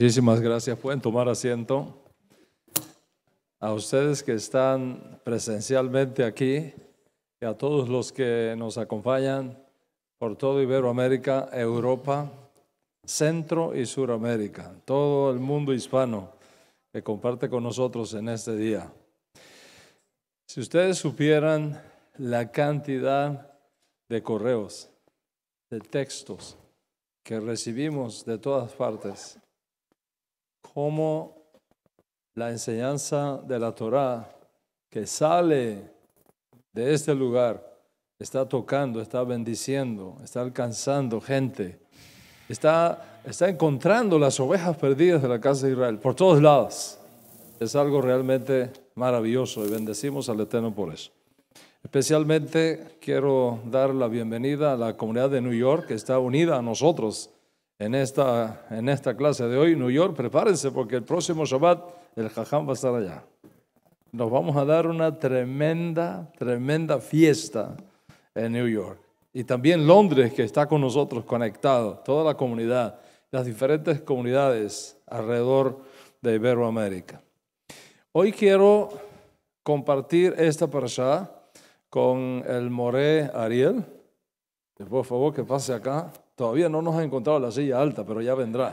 Muchísimas gracias. Pueden tomar asiento. A ustedes que están presencialmente aquí y a todos los que nos acompañan por todo Iberoamérica, Europa, Centro y Suramérica, todo el mundo hispano que comparte con nosotros en este día. Si ustedes supieran la cantidad de correos, de textos que recibimos de todas partes, cómo la enseñanza de la Torá que sale de este lugar está tocando, está bendiciendo, está alcanzando gente, está, está encontrando las ovejas perdidas de la casa de Israel por todos lados. Es algo realmente maravilloso y bendecimos al Eterno por eso. Especialmente quiero dar la bienvenida a la comunidad de New York que está unida a nosotros en esta, en esta clase de hoy, New York, prepárense porque el próximo Shabbat el Jajam va a estar allá. Nos vamos a dar una tremenda, tremenda fiesta en New York. Y también Londres, que está con nosotros conectado, toda la comunidad, las diferentes comunidades alrededor de Iberoamérica. Hoy quiero compartir esta parasha con el Moré Ariel. Por favor, que pase acá. Todavía no nos ha encontrado la silla alta, pero ya vendrá.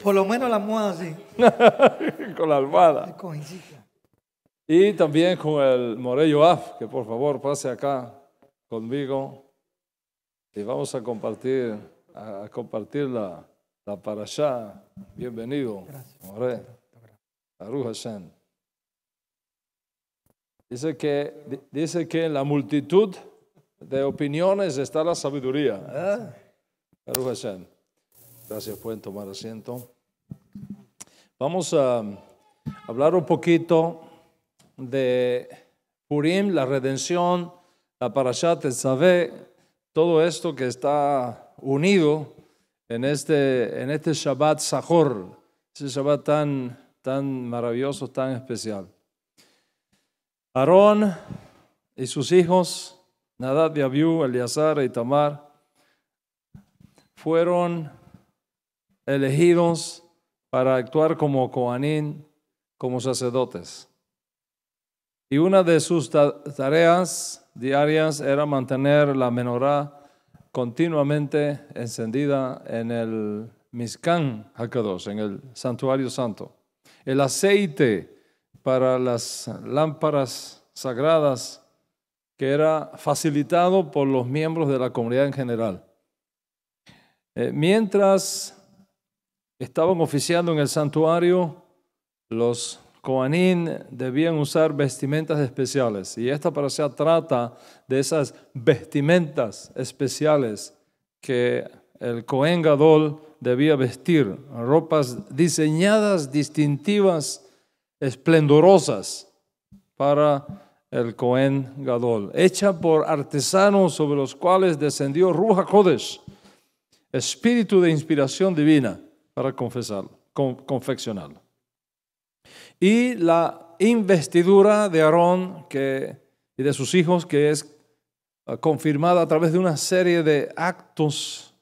Por lo menos la almohada sí. con la almohada. Y también con el Morello Af, que por favor pase acá conmigo y vamos a compartir, a compartir la, la allá Bienvenido, Morello. Dice que, dice que la multitud de opiniones está la sabiduría. Ah. Gracias, pueden tomar asiento. Vamos a hablar un poquito de Purim, la redención, la Parashat sabé. todo esto que está unido en este, en este Shabbat Sahor, ese Shabbat tan, tan maravilloso, tan especial. Aarón y sus hijos Nadad y Abiú, Eleazar y e Tamar fueron elegidos para actuar como Coanín, como sacerdotes. Y una de sus tareas diarias era mantener la menorá continuamente encendida en el Mizcán Hakados, en el santuario santo. El aceite para las lámparas sagradas que era facilitado por los miembros de la comunidad en general. Eh, mientras estaban oficiando en el santuario, los Coanín debían usar vestimentas especiales. Y esta se trata de esas vestimentas especiales que el Cohen Gadol debía vestir, ropas diseñadas, distintivas, esplendorosas para el Cohen Gadol, hecha por artesanos sobre los cuales descendió Ruja codes, espíritu de inspiración divina, para confesarlo, confeccionarlo. Y la investidura de Aarón y de sus hijos, que es ah, confirmada a través de una serie de actos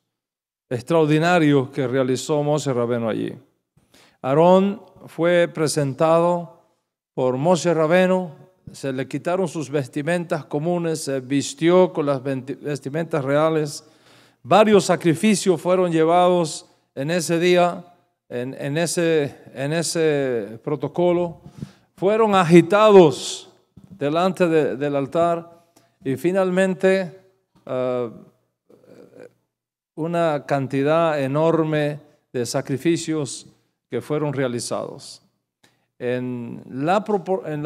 extraordinarios que realizó Moshe Rabeno allí. Aarón fue presentado por Moshe Rabeno se le quitaron sus vestimentas comunes, se vistió con las vestimentas reales. Varios sacrificios fueron llevados en ese día, en, ese, protocolo. Fueron agitados delante del altar y finalmente ah, una cantidad enorme de sacrificios que fueron realizados. En la, en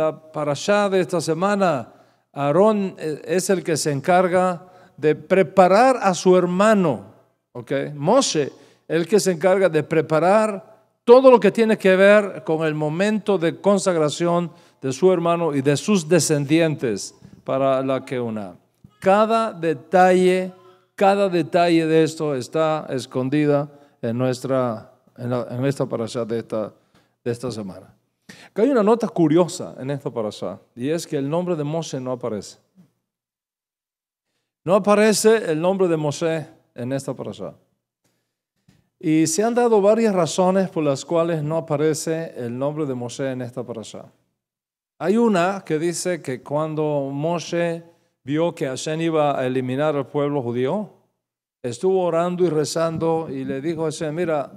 de esta semana, Aarón eh, es el que se encarga de preparar a su hermano, ¿ok? Moshe, el que se encarga de preparar todo lo que tiene que ver con el momento de consagración de su hermano y de sus descendientes para la una Cada detalle, cada detalle de esto está escondida en nuestra, en, esta parasha de esta, de esta semana hay una nota curiosa en esta parasha, y es que el nombre de Moshe no aparece. No aparece el nombre de Moshe en esta parasha. Y se han dado varias razones por las cuales no aparece el nombre de Moshe en esta parasha. Hay una que dice que cuando Moshe vio que Hashem iba a eliminar al pueblo judío, estuvo orando y rezando y le dijo a Hashem, mira,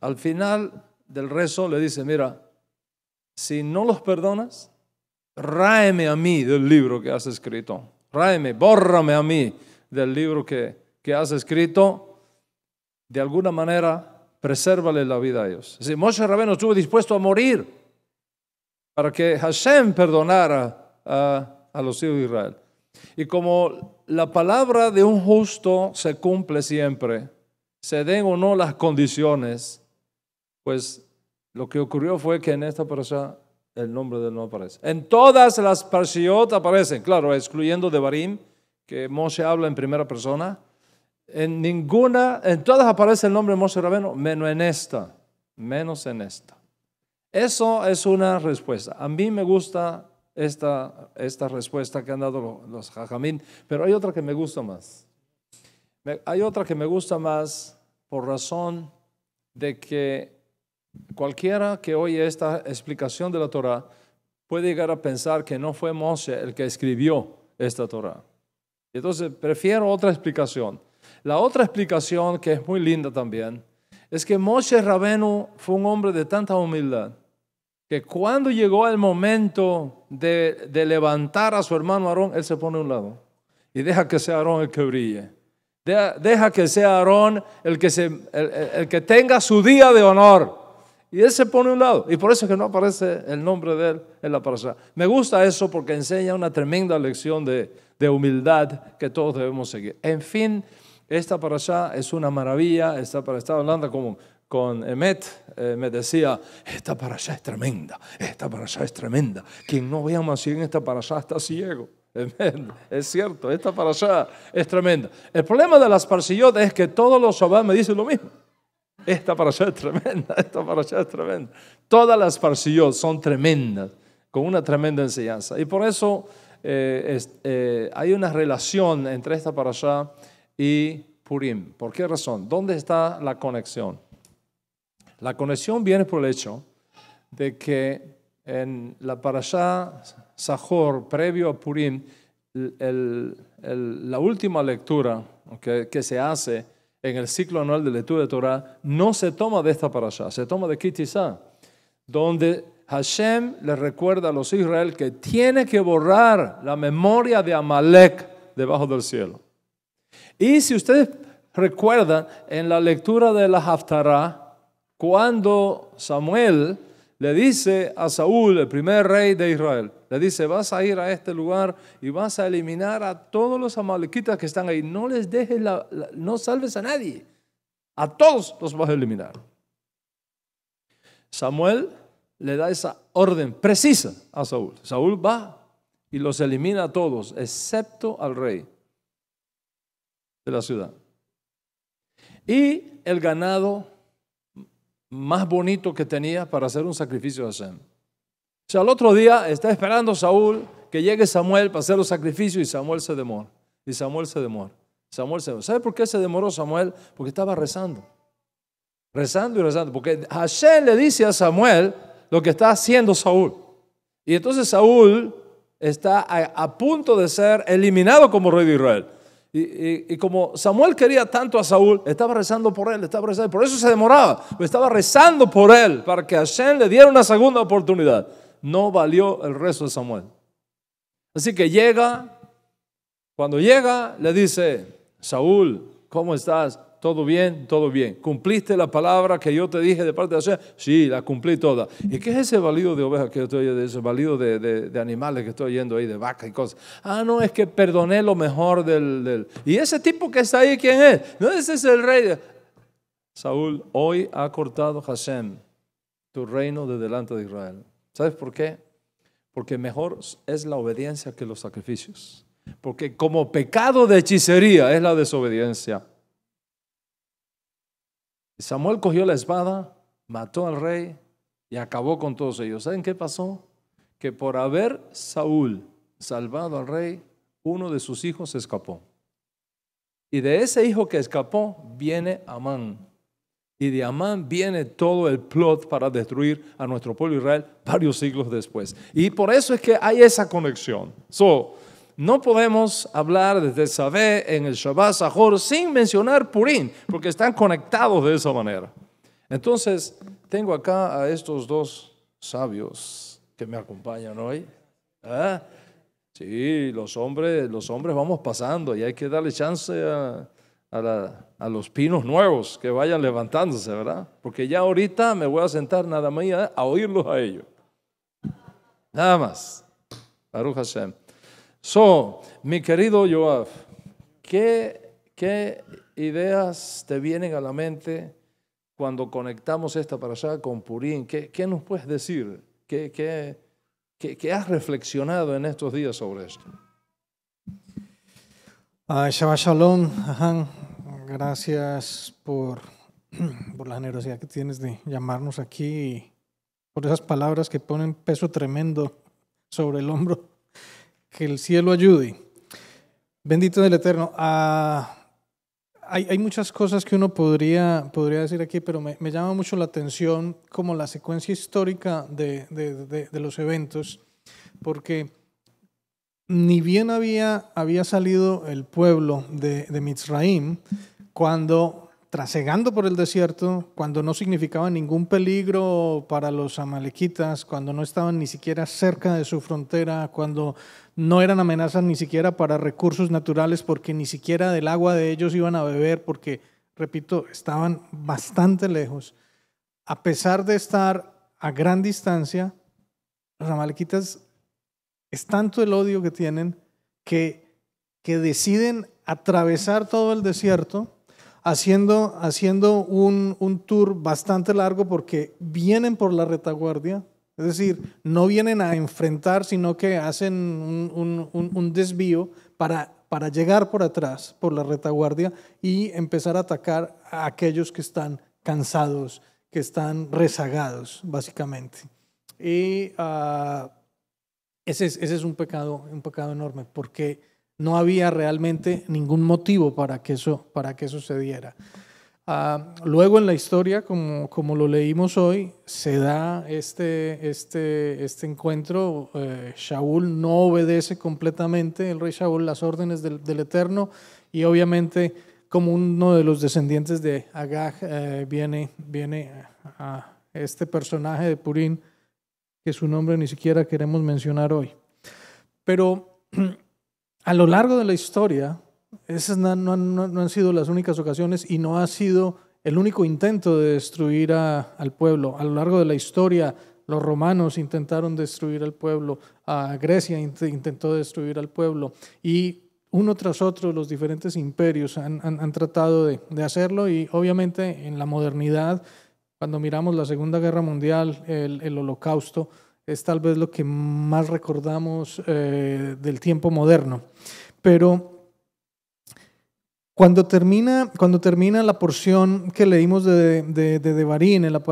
al final del rezo le dice, mira, si no los perdonas, ráeme a mí del libro que has escrito. Ráeme, bórrame a mí del libro que, has escrito. De alguna manera, presérvale la vida a ellos. Si Moshe Rabenu estuvo dispuesto a morir para que Hashem perdonara a, a los hijos de Israel. Y como la palabra de un justo se cumple siempre, se den o no las condiciones, pues lo que ocurrió fue que en esta parasha el nombre de él no aparece. En todas las parashiot aparecen, claro, excluyendo de Barim, que Moshe habla en primera persona. En ninguna, en todas aparece el nombre de Moshe Rabeno, menos en esta, menos en esta. Eso es una respuesta. A mí me gusta esta, esta respuesta que han dado los jajamín, pero hay otra que me gusta más. Hay otra que me gusta más por razón de que Cualquiera que oye esta explicación de la Torah puede llegar a pensar que no fue Moshe el que escribió esta Torah. Entonces, prefiero otra explicación. La otra explicación, que es muy linda también, es que Moshe Rabenu fue un hombre de tanta humildad que cuando llegó el momento de, levantar a su hermano Aarón, él se pone a un lado y deja que sea Aarón el que brille. Deja, que sea Aarón el que tenga su día de honor. Y él se pone a un lado. Y por eso es que no aparece el nombre de él en la parasha. Me gusta eso porque enseña una tremenda lección de, humildad que todos debemos seguir. En fin, esta parasha es una maravilla. Esta para estaba hablando como con Emet, eh, me decía, esta parasha es tremenda, esta parasha es tremenda. Quien no vea más en esta parasha está ciego. Es cierto, esta parasha es tremenda. El problema de las parcillotas es que todos los sabás me dicen lo mismo. Esta parasha es tremenda, esta parasha es tremenda. Todas las parashiyot son tremendas, con una tremenda enseñanza. Y por eso eh, eh, hay una relación entre esta parasha y Purim. ¿Por qué razón? ¿Dónde está la conexión? La conexión viene por el hecho de que en la parasha Sajor, previo a Purim, la última lectura que se hace en el ciclo anual de lectura de Torah no se toma de esta para allá, se toma de Kitizá, donde Hashem le recuerda a los Israel que tiene que borrar la memoria de Amalek debajo del cielo. Y si ustedes recuerdan, en la lectura de la Haftarah, cuando Samuel le dice a Saúl, el primer rey de Israel, le dice, vas a ir a este lugar y vas a eliminar a todos los amalequitas que están ahí. No les dejes, la, no salves a nadie. A todos los vas a eliminar. Samuel le da esa orden precisa a Saúl. Saúl va y los elimina a todos, excepto al rey de la ciudad. Y el ganado más bonito que tenía para hacer un sacrificio a Shem sea, al otro día está esperando Saúl que llegue Samuel para hacer los sacrificios y Samuel se demora. Y Samuel se demora. Samuel se demora. ¿Sabe por qué se demoró Samuel? Porque estaba rezando. Rezando y rezando. Porque Hashem le dice a Samuel lo que está haciendo Saúl. Y entonces Saúl está a, punto de ser eliminado como rey de Israel. Y, como Samuel quería tanto a Saúl, estaba rezando por él, estaba rezando, por eso se demoraba, estaba rezando por él, para que Hashem le diera una segunda oportunidad no valió el rezo de Samuel. Así que llega, cuando llega le dice, Saúl, ¿cómo estás? ¿Todo bien? ¿Todo bien? ¿Cumpliste la palabra que yo te dije de parte de Hashem? Sí, la cumplí toda. ¿Y qué es ese valido de ovejas que yo estoy oyendo? Ese valido de, animales que estoy oyendo ahí, de vaca y cosas. Ah, no, es que perdoné lo mejor del, del... ¿Y ese tipo que está ahí, quién es? No, ese es el rey. Saúl, hoy ha cortado Hashem tu reino de delante de Israel. ¿Sabes por qué? Porque mejor es la obediencia que los sacrificios. Porque como pecado de hechicería es la desobediencia. Samuel cogió la espada, mató al rey y acabó con todos ellos. ¿Saben qué pasó? Que por haber Saúl salvado al rey, uno de sus hijos escapó. Y de ese hijo que escapó viene Amán, y de Amán viene todo el plot para destruir a nuestro pueblo Israel varios siglos después. Y por eso es que hay esa conexión. So, no podemos hablar desde Sabé en el Shabbat Sahor sin mencionar Purim, porque están conectados de esa manera. Entonces, tengo acá a estos dos sabios que me acompañan hoy. ¿Ah? Sí, los hombres, los hombres vamos pasando y hay que darle chance a, a, los pinos nuevos que vayan levantándose, ¿verdad? Porque ya ahorita me voy a sentar nada más a oírlos a ellos. Nada más. Baruch Hashem. So, mi querido Joab, ¿qué, ideas te vienen a la mente cuando conectamos esta para allá con Purín? ¿Qué, nos puedes decir? qué has reflexionado en estos días sobre esto? Ah, Shabbat Shalom, gracias por, por la generosidad que tienes de llamarnos aquí y por esas palabras que ponen peso tremendo sobre el hombro. Que el cielo ayude. Bendito del Eterno. Ah, hay, hay, muchas cosas que uno podría, podría decir aquí, pero me, me llama mucho la atención como la secuencia histórica de, de, de, de los eventos, porque ni bien había, había salido el pueblo de, de Mitzraim, cuando, trasegando por el desierto, cuando no significaba ningún peligro para los amalequitas, cuando no estaban ni siquiera cerca de su frontera, cuando no eran amenazas ni siquiera para recursos naturales, porque ni siquiera del agua de ellos iban a beber, porque, repito, estaban bastante lejos. A pesar de estar a gran distancia, los amalequitas es tanto el odio que tienen que, que deciden atravesar todo el desierto haciendo, haciendo un, tour bastante largo porque vienen por la retaguardia, es decir, no vienen a enfrentar, sino que hacen un, desvío para, para llegar por atrás, por la retaguardia, y empezar a atacar a aquellos que están cansados, que están rezagados, básicamente. Y ah, ese es, un, pecado, un pecado enorme, porque no había realmente ningún motivo para que eso, para que sucediera. Ah, luego en la historia, como, lo leímos hoy, se da este, este, este, encuentro. Eh, Shaul no obedece completamente, el rey Shaul, las órdenes del, Eterno y obviamente como uno de los descendientes de Agag eh, viene, viene a este personaje de Purín que su nombre ni siquiera queremos mencionar hoy. Pero a lo largo de la historia, esas no, han sido las únicas ocasiones y no ha sido el único intento de destruir al pueblo. A lo largo de la historia, los romanos intentaron destruir al pueblo, a Grecia intentó destruir al pueblo y uno tras otro los diferentes imperios han, tratado de, hacerlo y obviamente en la modernidad cuando miramos la Segunda Guerra Mundial, el, Holocausto, es tal vez lo que más recordamos eh, del tiempo moderno. Pero cuando termina, cuando termina la porción que leímos de, de, de Devarim en la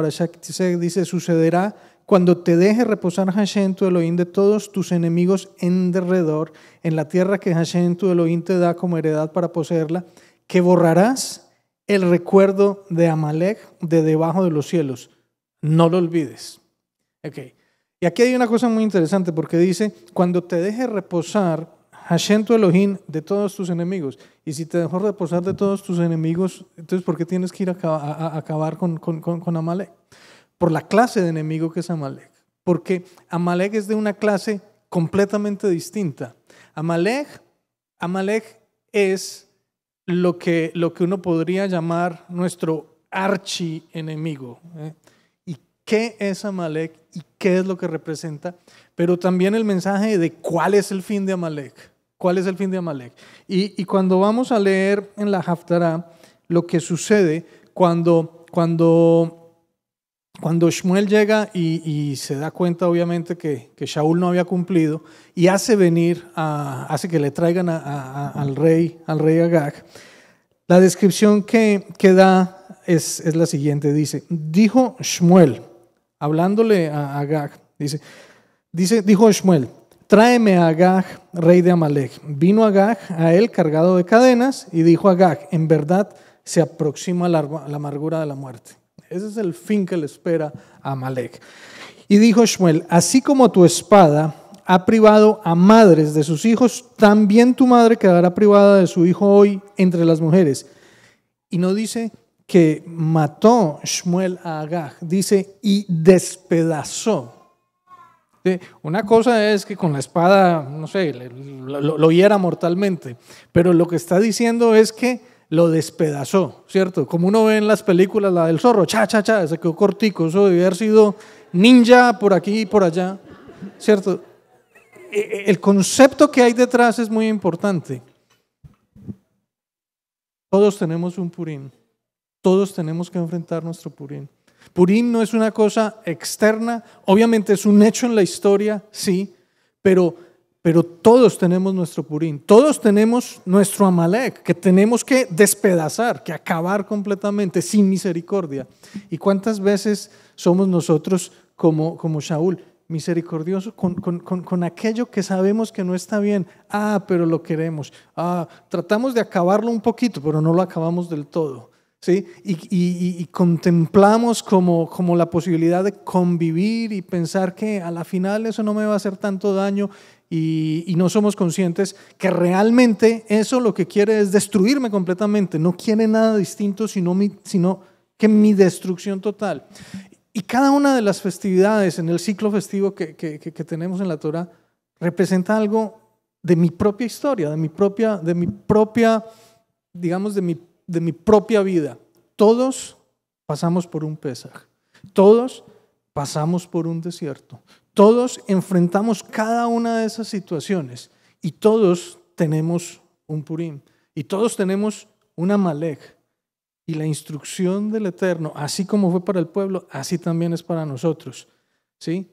se dice, sucederá cuando te deje reposar Hashem, tu Elohim, de todos tus enemigos en derredor, en la tierra que Hashem, tu Elohim, te da como heredad para poseerla, que borrarás el recuerdo de Amalek de debajo de los cielos. No lo olvides. Okay. Y aquí hay una cosa muy interesante porque dice, cuando te deje reposar, Hashem tu Elohim, de todos tus enemigos. Y si te dejó reposar de todos tus enemigos, entonces ¿por qué tienes que ir a, acabar con, Amalek? Por la clase de enemigo que es Amalek. Porque Amalek es de una clase completamente distinta. Amalek, Amalek es lo que, lo que uno podría llamar nuestro archienemigo. enemigo ¿eh? ¿Y qué es Amalek y qué es lo que representa? Pero también el mensaje de cuál es el fin de Amalek. ¿Cuál es el fin de Amalek? Y, cuando vamos a leer en la Haftarah lo que sucede cuando, cuando cuando Shmuel llega y, se da cuenta obviamente que, Shaul no había cumplido y hace venir, hace que le traigan al rey, al rey Agag, la descripción que, da es, la siguiente, dice, dijo Shmuel, hablándole a Agag, dice, dice, dijo Shmuel, tráeme a Agag, rey de Amalek. Vino Agag a él cargado de cadenas y dijo a Agag, en verdad se aproxima la amargura de la muerte. Ese es el fin que le espera a Malek. Y dijo Shmuel, así como tu espada ha privado a madres de sus hijos, también tu madre quedará privada de su hijo hoy entre las mujeres. Y no dice que mató Shmuel a Agag, dice y despedazó. Una cosa es que con la espada, no sé, lo hiera mortalmente, pero lo que está diciendo es que lo despedazó, ¿cierto? Como uno ve en las películas, la del zorro, cha, cha, cha, se quedó cortico, eso debió haber sido ninja por aquí y por allá, ¿cierto? E, e, el concepto que hay detrás es muy importante. Todos tenemos un purín, todos tenemos que enfrentar nuestro purín. Purín no es una cosa externa, obviamente es un hecho en la historia, sí, pero pero todos tenemos nuestro Purín, todos tenemos nuestro Amalek, que tenemos que despedazar, que acabar completamente, sin misericordia. ¿Y cuántas veces somos nosotros como, como Shaul? misericordioso con, con, con, con, aquello que sabemos que no está bien. Ah, pero lo queremos. Ah, tratamos de acabarlo un poquito, pero no lo acabamos del todo. ¿sí? Y, y, y, contemplamos como, como la posibilidad de convivir y pensar que a la final eso no me va a hacer tanto daño y, no somos conscientes que realmente eso lo que quiere es destruirme completamente. No quiere nada distinto, sino, sino que mi destrucción total. Y cada una de las festividades en el ciclo festivo que, tenemos en la Torah representa algo de mi propia historia, de mi propia, de mi propia digamos, de mi, de mi propia vida. Todos pasamos por un pesaje. Todos pasamos por un desierto. Todos enfrentamos cada una de esas situaciones y todos tenemos un Purim y todos tenemos una Malek. Y la instrucción del Eterno, así como fue para el pueblo, así también es para nosotros. ¿sí?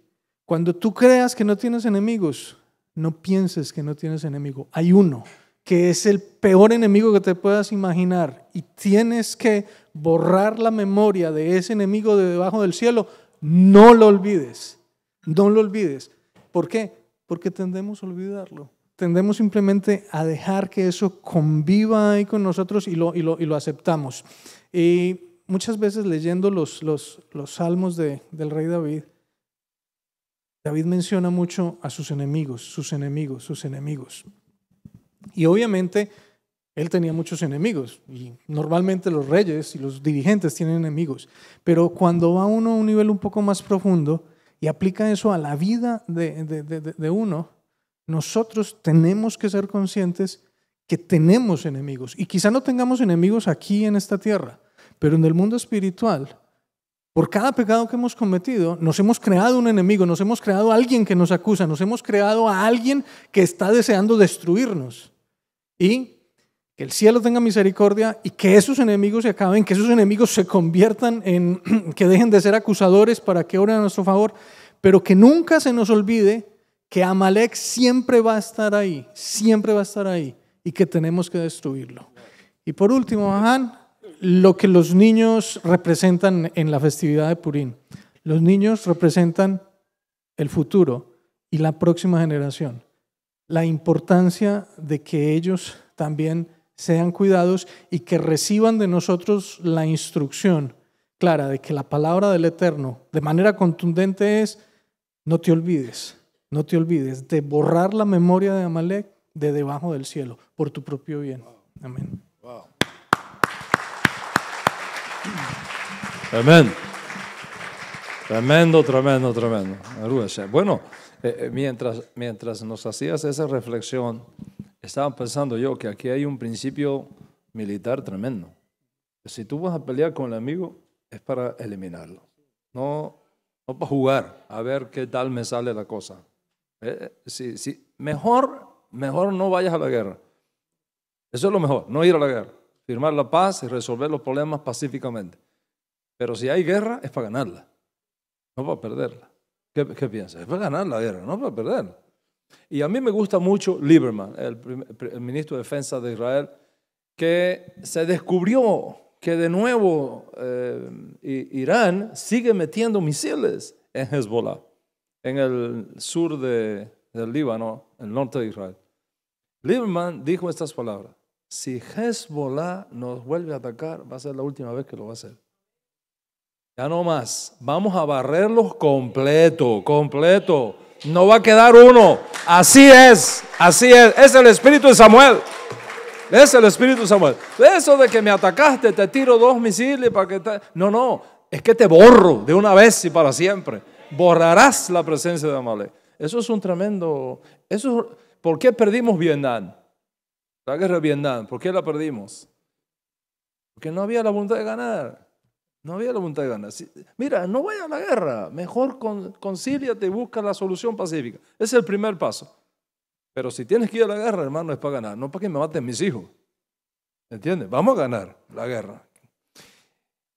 Cuando tú creas que no tienes enemigos, no pienses que no tienes enemigo. Hay uno que es el peor enemigo que te puedas imaginar y tienes que borrar la memoria de ese enemigo de debajo del cielo. No lo olvides. No lo olvides. ¿Por qué? Porque tendemos a olvidarlo. Tendemos simplemente a dejar que eso conviva ahí con nosotros y lo, y lo, y lo aceptamos. Y muchas veces leyendo los, los, los salmos de, del rey David, David menciona mucho a sus enemigos, sus enemigos, sus enemigos. Y obviamente él tenía muchos enemigos y normalmente los reyes y los dirigentes tienen enemigos, pero cuando va uno a un nivel un poco más profundo, y aplica eso a la vida de, uno, nosotros tenemos que ser conscientes que tenemos enemigos. Y quizá no tengamos enemigos aquí en esta tierra, pero en el mundo espiritual, por cada pecado que hemos cometido, nos hemos creado un enemigo, nos hemos creado a alguien que nos acusa, nos hemos creado a alguien que está deseando destruirnos. Y que el cielo tenga misericordia y que esos enemigos se acaben, que esos enemigos se conviertan en, que dejen de ser acusadores para que oren a nuestro favor, pero que nunca se nos olvide que Amalek siempre va a estar ahí, siempre va a estar ahí y que tenemos que destruirlo. Y por último, lo que los niños representan en la festividad de Purín, Los niños representan el futuro y la próxima generación. La importancia de que ellos también sean cuidados y que reciban de nosotros la instrucción clara de que la palabra del Eterno de manera contundente es, no te olvides, no te olvides de borrar la memoria de Amalek de debajo del cielo por tu propio bien. Amén. Wow. Amén. Tremendo, tremendo, tremendo. Bueno, eh, eh, mientras, mientras nos hacías esa reflexión, estaba pensando yo que aquí hay un principio militar tremendo. Si tú vas a pelear con el amigo, es para eliminarlo. No, no para jugar, a ver qué tal me sale la cosa. Eh, mejor, mejor no vayas a la guerra. Eso es lo mejor, no ir a la guerra. Firmar la paz y resolver los problemas pacíficamente. Pero si hay guerra, es para ganarla, no para perderla. ¿Qué, qué piensas? Es para ganar la guerra, no para perderla. Y a mí me gusta mucho Lieberman, el, ministro de Defensa de Israel, que se descubrió que de nuevo eh, Irán sigue metiendo misiles en Hezbollah, en el sur del Líbano, el norte de Israel. Lieberman dijo estas palabras, si Hezbollah nos vuelve a atacar, va a ser la última vez que lo va a hacer. Ya no más, vamos a barrerlos completo, completo. No va a quedar uno. Así es, así es. Es el espíritu de Samuel. Es el espíritu de Samuel. Eso de que me atacaste, te tiro dos misiles para que te... No, no. Es que te borro de una vez y para siempre. Borrarás la presencia de Amalek. Eso es un tremendo... Eso, ¿Por qué perdimos Vietnam? La guerra de Vietnam. ¿Por qué la perdimos? Porque no había la voluntad de ganar. No había la voluntad de ganar. Mira, no voy a la guerra, mejor con, concíliate y busca la solución pacífica. es el primer paso. Pero si tienes que ir a la guerra, hermano, es para ganar, no para que me maten mis hijos. ¿Entiendes? Vamos a ganar la guerra.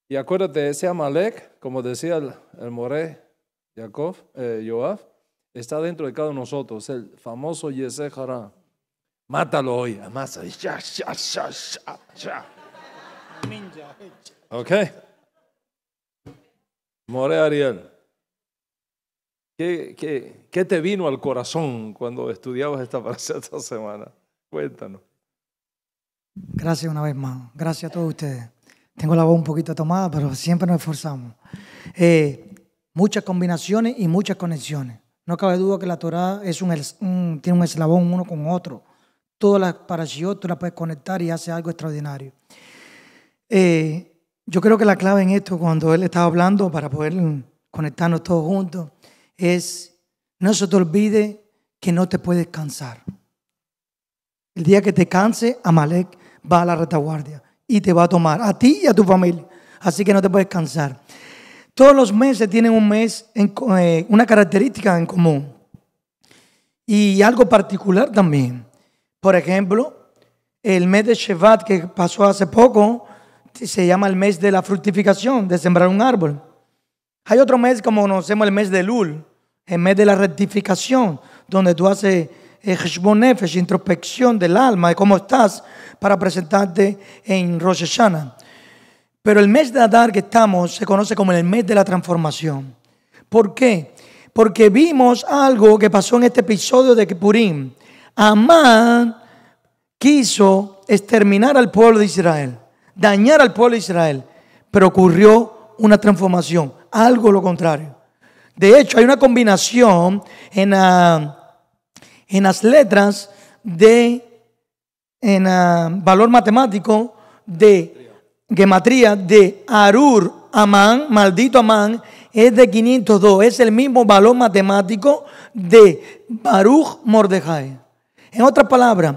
Y acuérdate, ese Amalek, como decía el, Moré, Jacob, eh, Joab, está dentro de cada uno de nosotros, el famoso Yesé Mátalo hoy, amasa. Ok. More Ariel, ¿qué, te vino al corazón cuando estudiabas esta frase esta semana? Cuéntanos. Gracias una vez más. Gracias a todos ustedes. Tengo la voz un poquito tomada, pero siempre nos esforzamos. Eh, muchas combinaciones y muchas conexiones. No cabe duda que la Torah es un, tiene un eslabón uno con otro. Todas las parashiot tú las puedes conectar y hace algo extraordinario. Eh, yo creo que la clave en esto, cuando él estaba hablando, para poder conectarnos todos juntos, es no se te olvide que no te puedes cansar. El día que te canse, Amalek va a la retaguardia y te va a tomar a ti y a tu familia. Así que no te puedes cansar. Todos los meses tienen un mes, en, eh, una característica en común y algo particular también. Por ejemplo, el mes de Shevat que pasó hace poco, se llama el mes de la fructificación, de sembrar un árbol. Hay otro mes como conocemos el mes de Lul, el mes de la rectificación, donde tú haces eh, Heshbonefesh, introspección del alma, de cómo estás para presentarte en Rosh Hashanah. Pero el mes de Adar que estamos se conoce como el mes de la transformación. ¿Por qué? Porque vimos algo que pasó en este episodio de Purim. Amán quiso exterminar al pueblo de Israel dañar al pueblo de Israel. Pero ocurrió una transformación, algo lo contrario. De hecho, hay una combinación en, en las letras de, en el valor matemático de gematría de Arur, Amán, maldito Amán, es de 502, es el mismo valor matemático de Baruch Mordejai. En otras palabras,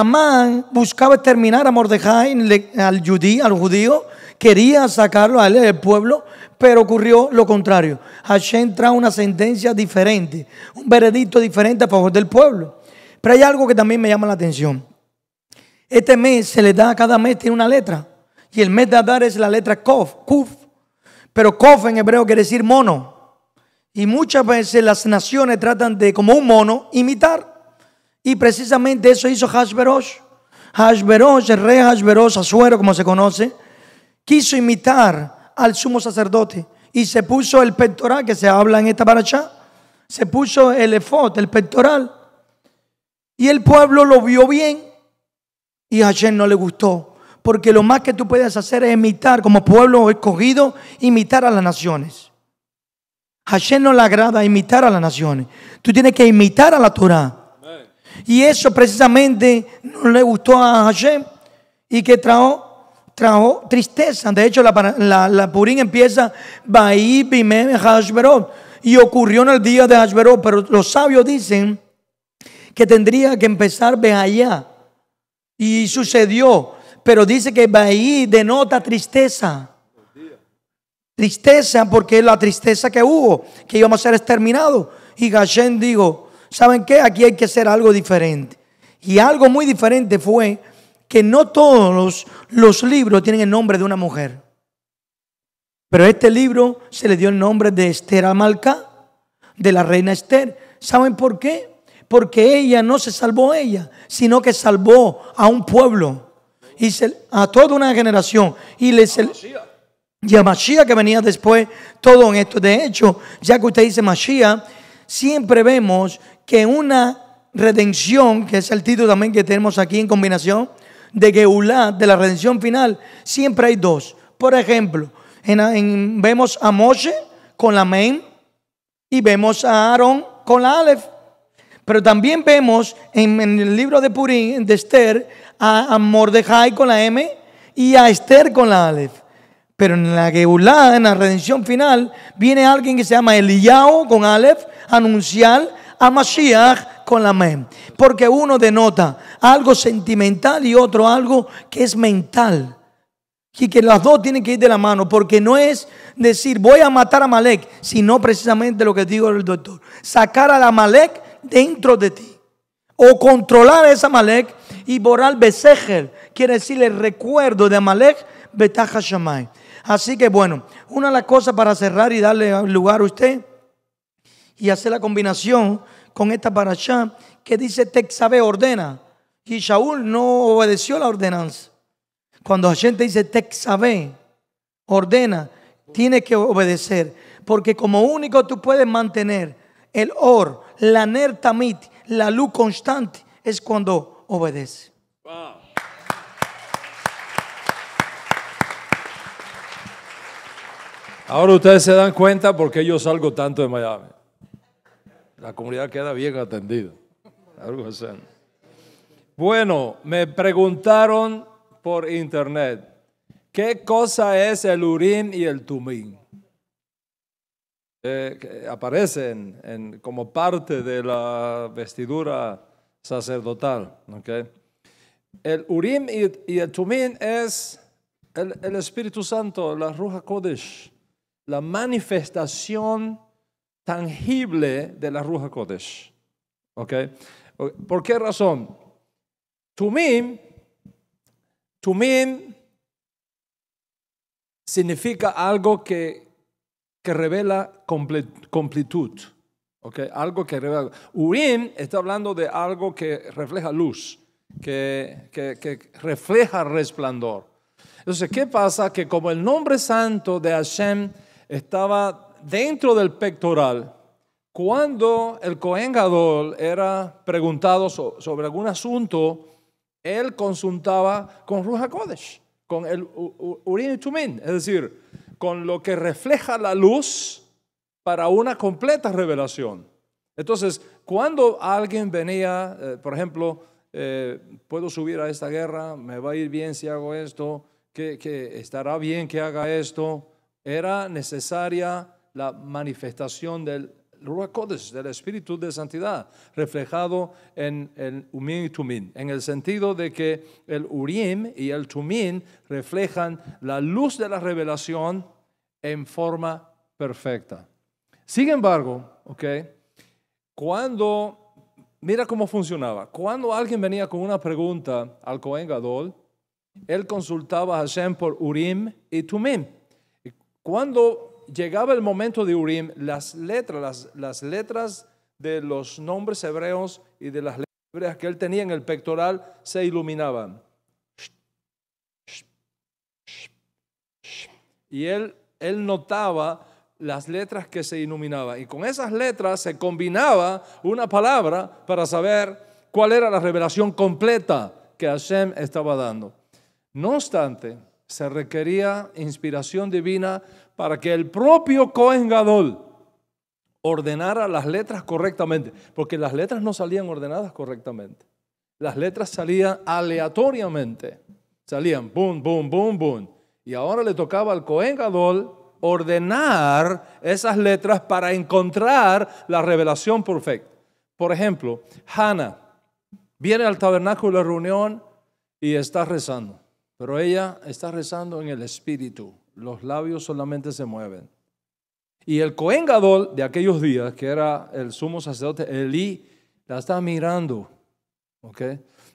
Amán buscaba exterminar a Mordejai, al al judío, quería sacarlo a del pueblo, pero ocurrió lo contrario. Hashem trae una sentencia diferente, un veredicto diferente a favor del pueblo. Pero hay algo que también me llama la atención. Este mes se le da a cada mes, tiene una letra. Y el mes de Adar es la letra Kof, Kuf. Pero Kof en hebreo quiere decir mono. Y muchas veces las naciones tratan de, como un mono, imitar. Y precisamente eso hizo Hashverosh. Hashverosh, el rey Hashverosh, Azuero como se conoce, quiso imitar al sumo sacerdote y se puso el pectoral que se habla en esta paracha, se puso el efot, el pectoral. Y el pueblo lo vio bien y a Hashem no le gustó, porque lo más que tú puedes hacer es imitar como pueblo escogido, imitar a las naciones. Hashem no le agrada imitar a las naciones. Tú tienes que imitar a la Torah. Y eso precisamente no le gustó a Hashem y que trajo, trajo tristeza. De hecho, la, la, Purín empieza, y ocurrió en el día de Hashverot, pero los sabios dicen que tendría que empezar allá Y sucedió, pero dice que Bahí denota tristeza. Tristeza porque la tristeza que hubo, que íbamos a ser exterminados. Y Hashem dijo, ¿Saben qué? Aquí hay que hacer algo diferente. Y algo muy diferente fue que no todos los, libros tienen el nombre de una mujer. Pero este libro se le dio el nombre de Esther Amalca, de la reina Esther. ¿Saben por qué? Porque ella no se salvó ella, sino que salvó a un pueblo y a toda una generación. Y les, y a Mashiach que venía después, todo en esto. De hecho, ya que usted dice Mashiach, siempre vemos que una redención, que es el título también que tenemos aquí en combinación, de Geulá de la redención final, siempre hay dos. Por ejemplo, vemos a Moshe con la Men y vemos a Aarón con la Aleph. Pero también vemos en, el libro de Purín de Esther, a, de Mordejai con la M y a Esther con la Aleph. Pero en la Geulá, en la redención final, viene alguien que se llama Eliyahu con Aleph, anunciar a con la mem. Porque uno denota algo sentimental y otro algo que es mental. Y que las dos tienen que ir de la mano, porque no es decir voy a matar a Malek, sino precisamente lo que digo el doctor, sacar a la Malek dentro de ti. O controlar a esa Malek y borrar Besejer, quiere decir el recuerdo de Amalek Betaja Así que bueno, una de las cosas para cerrar y darle lugar a usted y hacer la combinación con esta parashá que dice Texabe ordena. Y Shaul no obedeció la ordenanza. Cuando la gente dice Texabe, ordena, tiene que obedecer. Porque como único tú puedes mantener el or, la nertamit, la luz constante, es cuando obedece. Ahora ustedes se dan cuenta por qué yo salgo tanto de Miami la comunidad queda bien atendida. Bueno, me preguntaron por internet, ¿qué cosa es el urín y el tumín? Eh, aparecen como parte de la vestidura sacerdotal. El urim y, el tumín es el, el Espíritu Santo, la Ruja Kodesh, la manifestación tangible de la Ruja Kodesh. ¿Ok? ¿Por qué razón? Tumim, Tumim significa algo que, que revela completud. ¿Ok? Algo que revela. Urim está hablando de algo que refleja luz, que, que, que refleja resplandor. Entonces, ¿qué pasa? Que como el nombre santo de Hashem estaba dentro del pectoral, cuando el Cohen era preguntado sobre algún asunto, él consultaba con Ruha Kodesh, con el Urim y es decir, con lo que refleja la luz para una completa revelación. Entonces, cuando alguien venía, eh, por ejemplo, eh, puedo subir a esta guerra, me va a ir bien si hago esto, que estará bien que haga esto, era necesaria la manifestación del Ruach del espíritu de santidad, reflejado en el Urim y Tumin, en el sentido de que el Urim y el Tumin reflejan la luz de la revelación en forma perfecta. Sin embargo, ok, cuando, mira cómo funcionaba, cuando alguien venía con una pregunta al Cohen Gadol, él consultaba a Hashem por Urim y Tumim. Cuando llegaba el momento de Urim, las letras, las, letras de los nombres hebreos y de las letras que él tenía en el pectoral se iluminaban. Y él, él notaba las letras que se iluminaban. Y con esas letras se combinaba una palabra para saber cuál era la revelación completa que Hashem estaba dando. No obstante, se requería inspiración divina para que el propio Cohen Gadol ordenara las letras correctamente, porque las letras no salían ordenadas correctamente. Las letras salían aleatoriamente. Salían boom, boom, boom, boom. Y ahora le tocaba al Cohen Gadol ordenar esas letras para encontrar la revelación perfecta. Por ejemplo, Hannah viene al tabernáculo de la reunión y está rezando, pero ella está rezando en el espíritu los labios solamente se mueven. Y el coengador de aquellos días, que era el sumo sacerdote Elí, la está mirando.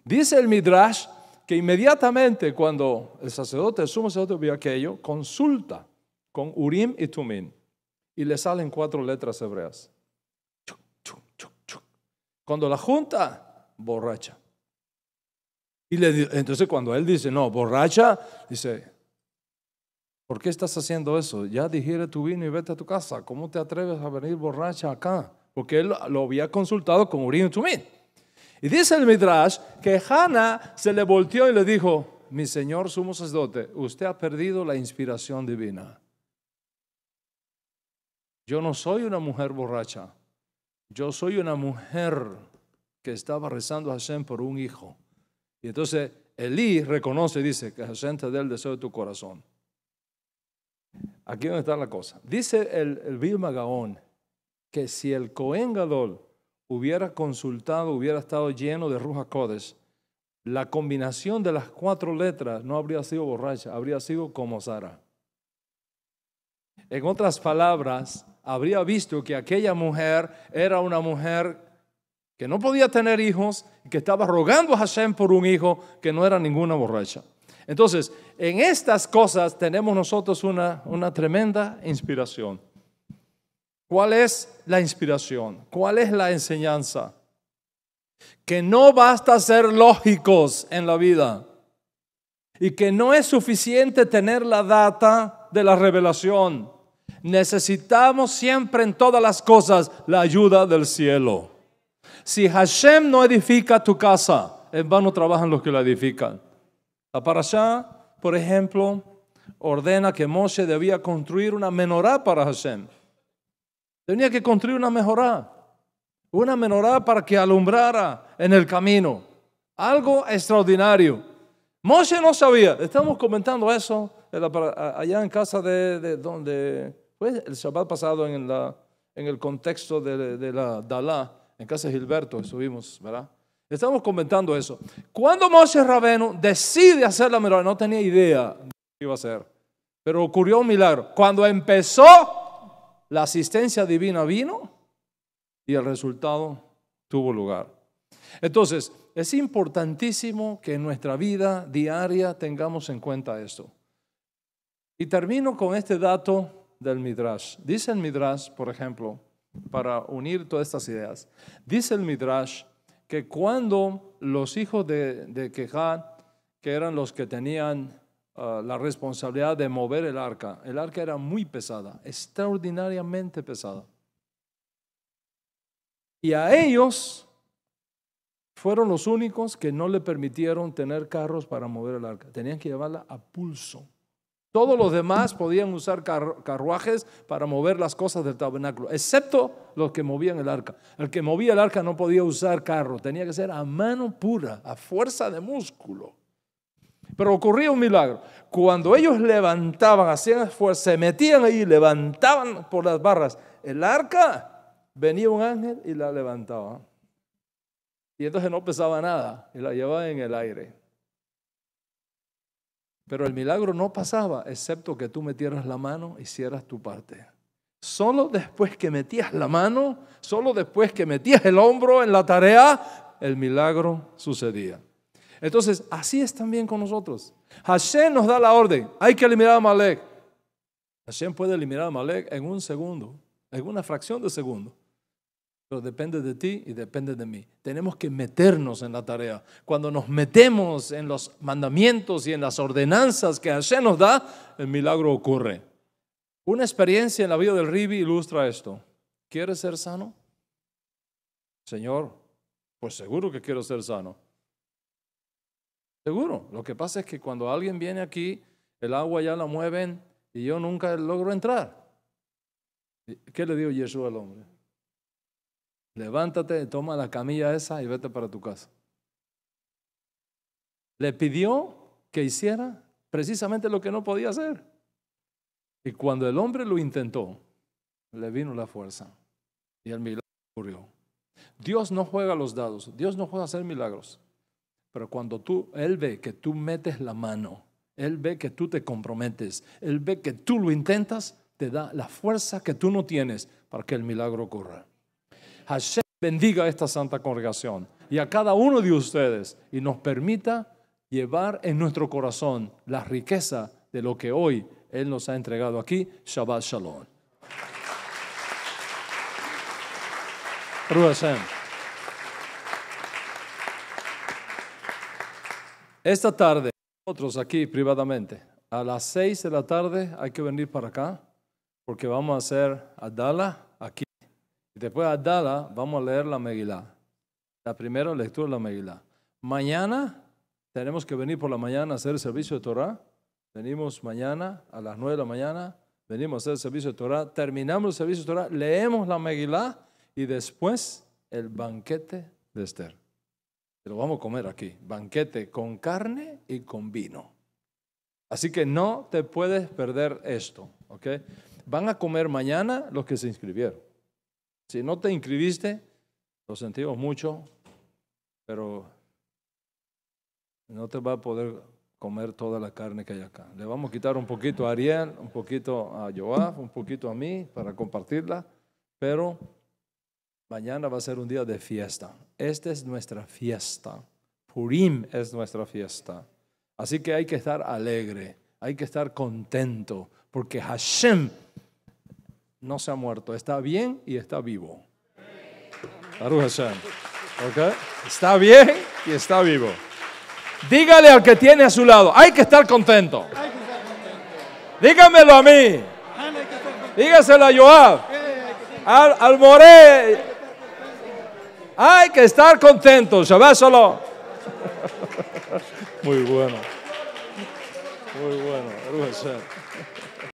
Dice el Midrash que inmediatamente cuando el sacerdote, el sumo sacerdote vio aquello, consulta con Urim y Tumim y le salen cuatro letras hebreas. Cuando la junta, borracha. Y le, entonces cuando él dice, no, borracha, dice, ¿Por qué estás haciendo eso? Ya digiere tu vino y vete a tu casa. ¿Cómo te atreves a venir borracha acá? Porque él lo había consultado con Urim y Tumim. Y dice el Midrash que Hannah se le volteó y le dijo, mi señor sumo sacerdote, usted ha perdido la inspiración divina. Yo no soy una mujer borracha. Yo soy una mujer que estaba rezando a Hashem por un hijo. Y entonces Elí reconoce y dice que Hashem te dé el deseo de tu corazón. Aquí donde está la cosa. Dice el, el Vilma Gaón que si el Cohen Gadol hubiera consultado, hubiera estado lleno de Ruja codes, la combinación de las cuatro letras no habría sido borracha, habría sido como Sara. En otras palabras, habría visto que aquella mujer era una mujer que no podía tener hijos y que estaba rogando a Hashem por un hijo que no era ninguna borracha. Entonces, en estas cosas tenemos nosotros una, tremenda inspiración. ¿Cuál es la inspiración? ¿Cuál es la enseñanza? Que no basta ser lógicos en la vida y que no es suficiente tener la data de la revelación. Necesitamos siempre en todas las cosas la ayuda del cielo. Si Hashem no edifica tu casa, en vano trabajan los que la edifican. La parasha, por ejemplo, ordena que Moshe debía construir una menorá para Hashem. Tenía que construir una menorá, una menorá para que alumbrara en el camino. Algo extraordinario. Moshe no sabía. Estamos comentando eso allá en casa de, donde fue el Shabbat pasado en, en el contexto de, de la Dalá, en casa de Gilberto estuvimos, ¿verdad? Estamos comentando eso. Cuando Moshe Rabenu decide hacer la no tenía idea de qué iba a hacer, pero ocurrió un milagro. Cuando empezó, la asistencia divina vino y el resultado tuvo lugar. Entonces, es importantísimo que en nuestra vida diaria tengamos en cuenta esto. Y termino con este dato del Midrash. Dice el Midrash, por ejemplo, para unir todas estas ideas, dice el Midrash que cuando los hijos de, de que eran los que tenían ah, la responsabilidad de mover el arca, el arca era muy pesada, extraordinariamente pesada. Y a ellos fueron los únicos que no le permitieron tener carros para mover el arca. Tenían que llevarla a pulso. Todos los demás podían usar carruajes para mover las cosas del tabernáculo, excepto los que movían el arca. El que movía el arca no podía usar carro, tenía que ser a mano pura, a fuerza de músculo. Pero ocurría un milagro. Cuando ellos levantaban, hacían esfuerzo, se metían ahí, levantaban por las barras el arca, venía un ángel y la levantaba. Y entonces no pesaba nada y la llevaba en el aire. Pero el milagro no pasaba excepto que tú metieras la mano, y hicieras tu parte. Solo después que metías la mano, solo después que metías el hombro en la tarea, el milagro sucedía. Entonces, así es también con nosotros. Hashem nos da la orden, hay que eliminar a Malek. Hashem puede eliminar a Malek en un segundo, en una fracción de segundo. Pero depende de ti y depende de mí. Tenemos que meternos en la tarea. Cuando nos metemos en los mandamientos y en las ordenanzas que Hashem nos da, el milagro ocurre. Una experiencia en la vida del Ribi ilustra esto. ¿Quieres ser sano? Señor, pues seguro que quiero ser sano. Seguro. Lo que pasa es que cuando alguien viene aquí, el agua ya la mueven y yo nunca logro entrar. ¿Qué le dio Jesús al hombre? levántate, toma la camilla esa y vete para tu casa. Le pidió que hiciera precisamente lo que no podía hacer. Y cuando el hombre lo intentó, le vino la fuerza y el milagro ocurrió. Dios no juega los dados, Dios no juega a hacer milagros. Pero cuando tú, Él ve que tú metes la mano, Él ve que tú te comprometes, Él ve que tú lo intentas, te da la fuerza que tú no tienes para que el milagro ocurra. Hashem bendiga a esta santa congregación y a cada uno de ustedes y nos permita llevar en nuestro corazón la riqueza de lo que hoy Él nos ha entregado aquí. Shabbat Shalom. Esta tarde, nosotros aquí privadamente, a las seis de la tarde hay que venir para acá porque vamos a hacer Adala Después a Adala vamos a leer la Megilá. La primera lectura de la Megilá. Mañana tenemos que venir por la mañana a hacer el servicio de Torah. Venimos mañana a las 9 de la mañana, venimos a hacer el servicio de Torah, terminamos el servicio de Torah, leemos la Megilá y después el banquete de Esther. Lo vamos a comer aquí, banquete con carne y con vino. Así que no te puedes perder esto, ¿ok? Van a comer mañana los que se inscribieron. Si no te inscribiste, lo sentimos mucho, pero no te va a poder comer toda la carne que hay acá. Le vamos a quitar un poquito a Ariel, un poquito a Joab, un poquito a mí para compartirla, pero mañana va a ser un día de fiesta. Esta es nuestra fiesta. Purim es nuestra fiesta. Así que hay que estar alegre, hay que estar contento, porque Hashem no se ha muerto, está bien y está vivo. ¿Okay? Está bien y está vivo. Dígale al que tiene a su lado, hay que estar contento. Dígamelo a mí. Dígaselo a Joab. Al, Moré. Hay que estar contento. Solo. Eh, Muy bueno. Muy bueno.